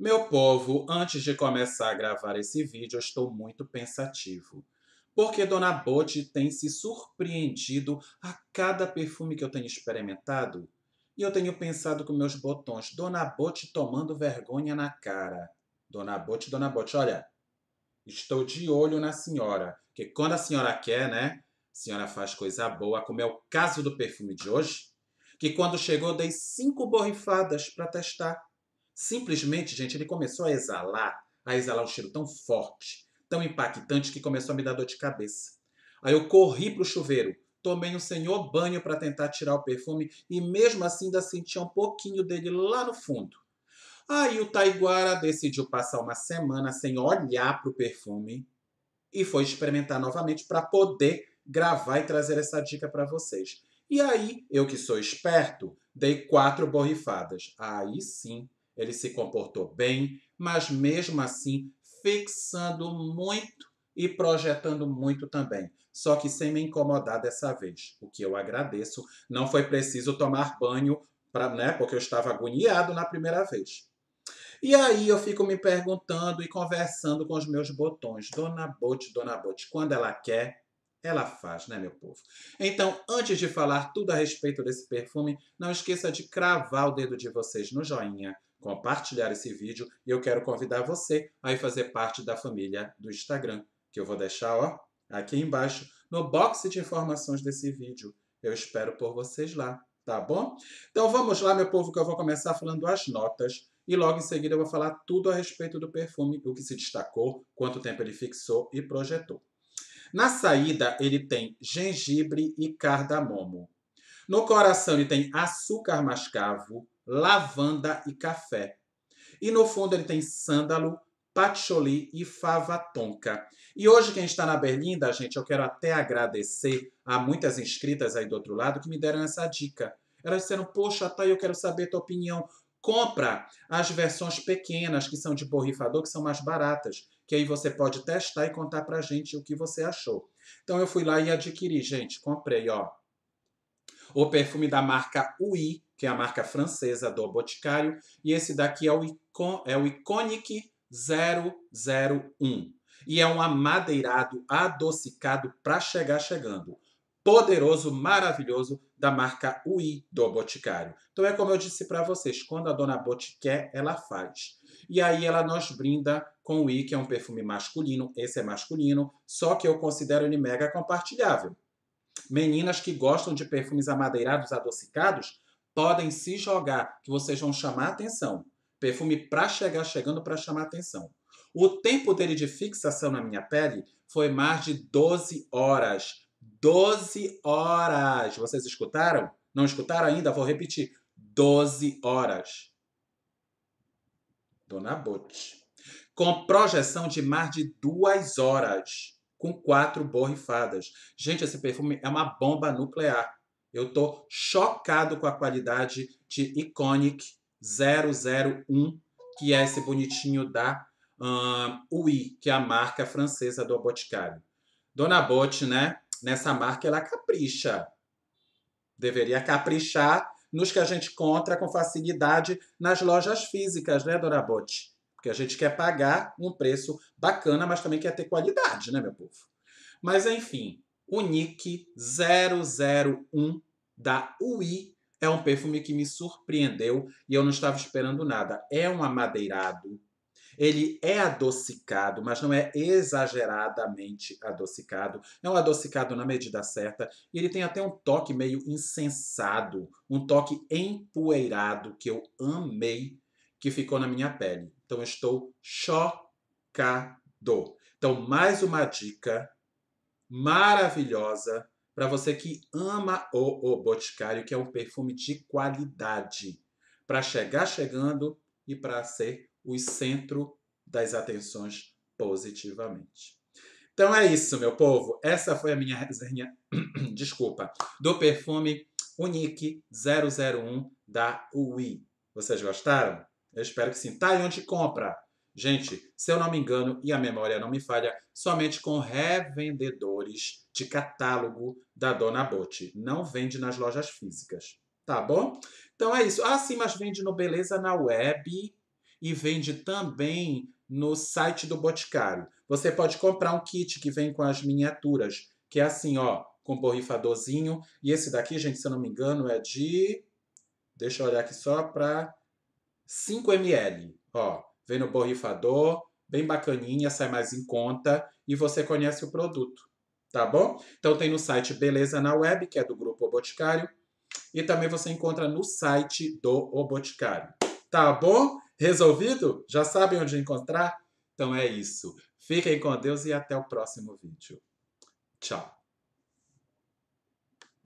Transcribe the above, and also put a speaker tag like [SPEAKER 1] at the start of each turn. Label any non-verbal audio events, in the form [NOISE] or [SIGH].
[SPEAKER 1] Meu povo, antes de começar a gravar esse vídeo, eu estou muito pensativo. Porque Dona Bote tem se surpreendido a cada perfume que eu tenho experimentado. E eu tenho pensado com meus botões, Dona Bote tomando vergonha na cara. Dona Bote, Dona Bote, olha, estou de olho na senhora. Que quando a senhora quer, né? A senhora faz coisa boa, como é o caso do perfume de hoje. Que quando chegou, dei cinco borrifadas para testar Simplesmente, gente, ele começou a exalar, a exalar um cheiro tão forte, tão impactante, que começou a me dar dor de cabeça. Aí eu corri para o chuveiro, tomei um senhor banho para tentar tirar o perfume e mesmo assim ainda sentia um pouquinho dele lá no fundo. Aí o Taiguara decidiu passar uma semana sem olhar para o perfume e foi experimentar novamente para poder gravar e trazer essa dica para vocês. E aí, eu que sou esperto, dei quatro borrifadas. Aí sim, ele se comportou bem, mas mesmo assim fixando muito e projetando muito também. Só que sem me incomodar dessa vez, o que eu agradeço. Não foi preciso tomar banho, pra, né, porque eu estava agoniado na primeira vez. E aí eu fico me perguntando e conversando com os meus botões. Dona Bote, Dona Bote, quando ela quer, ela faz, né, meu povo? Então, antes de falar tudo a respeito desse perfume, não esqueça de cravar o dedo de vocês no joinha, compartilhar esse vídeo e eu quero convidar você a ir fazer parte da família do Instagram, que eu vou deixar ó, aqui embaixo no box de informações desse vídeo. Eu espero por vocês lá, tá bom? Então vamos lá, meu povo, que eu vou começar falando as notas e logo em seguida eu vou falar tudo a respeito do perfume, o que se destacou, quanto tempo ele fixou e projetou. Na saída, ele tem gengibre e cardamomo. No coração, ele tem açúcar mascavo, lavanda e café. E no fundo ele tem sândalo, patchouli e fava tonka. E hoje quem está na Berlinda, gente, eu quero até agradecer a muitas inscritas aí do outro lado que me deram essa dica. Elas disseram, poxa, tá, eu quero saber tua opinião. Compra as versões pequenas, que são de borrifador, que são mais baratas, que aí você pode testar e contar pra gente o que você achou. Então eu fui lá e adquiri, gente, comprei, ó. O perfume da marca Ui, que é a marca francesa do Boticário, e esse daqui é o, Icon, é o Iconic 001. E é um amadeirado adocicado para chegar chegando. Poderoso, maravilhoso, da marca Ui do Boticário. Então é como eu disse para vocês, quando a dona Bote quer, ela faz. E aí ela nos brinda com o Ui, que é um perfume masculino, esse é masculino, só que eu considero ele mega compartilhável. Meninas que gostam de perfumes amadeirados adocicados podem se jogar, que vocês vão chamar atenção. Perfume para chegar chegando para chamar atenção. O tempo dele de fixação na minha pele foi mais de 12 horas. 12 horas! Vocês escutaram? Não escutaram ainda? Vou repetir. 12 horas. Dona Bote. Com projeção de mais de duas horas com quatro borrifadas. Gente, esse perfume é uma bomba nuclear. Eu tô chocado com a qualidade de Iconic 001, que é esse bonitinho da um, UI, que é a marca francesa do Boticário. Dona Bote, né? Nessa marca ela capricha. Deveria caprichar nos que a gente encontra com facilidade nas lojas físicas, né, Dona Bote? porque a gente quer pagar um preço bacana, mas também quer ter qualidade, né, meu povo? Mas enfim, o Nick 001 da UI é um perfume que me surpreendeu e eu não estava esperando nada. É um amadeirado. Ele é adocicado, mas não é exageradamente adocicado. É um adocicado na medida certa e ele tem até um toque meio incensado, um toque empoeirado que eu amei que ficou na minha pele. Então, estou chocado. Então, mais uma dica maravilhosa para você que ama o, o Boticário, que é um perfume de qualidade, para chegar chegando e para ser o centro das atenções positivamente. Então é isso, meu povo. Essa foi a minha resenha, [CLEARS THROAT] desculpa, do perfume Unique 001 da UI. Vocês gostaram? Eu espero que sim. Tá aí onde compra. Gente, se eu não me engano e a memória não me falha, somente com revendedores de catálogo da Dona Bote. Não vende nas lojas físicas, tá bom? Então é isso. Ah, sim, mas vende no Beleza na web e vende também no site do Boticário. Você pode comprar um kit que vem com as miniaturas, que é assim, ó, com borrifadorzinho. E esse daqui, gente, se eu não me engano, é de... Deixa eu olhar aqui só para 5 ml. Ó, vem no borrifador, bem bacaninha, sai mais em conta e você conhece o produto, tá bom? Então tem no site Beleza na Web, que é do grupo o Boticário, e também você encontra no site do O Boticário. Tá bom? Resolvido? Já sabem onde encontrar? Então é isso. Fiquem com Deus e até o próximo vídeo. Tchau.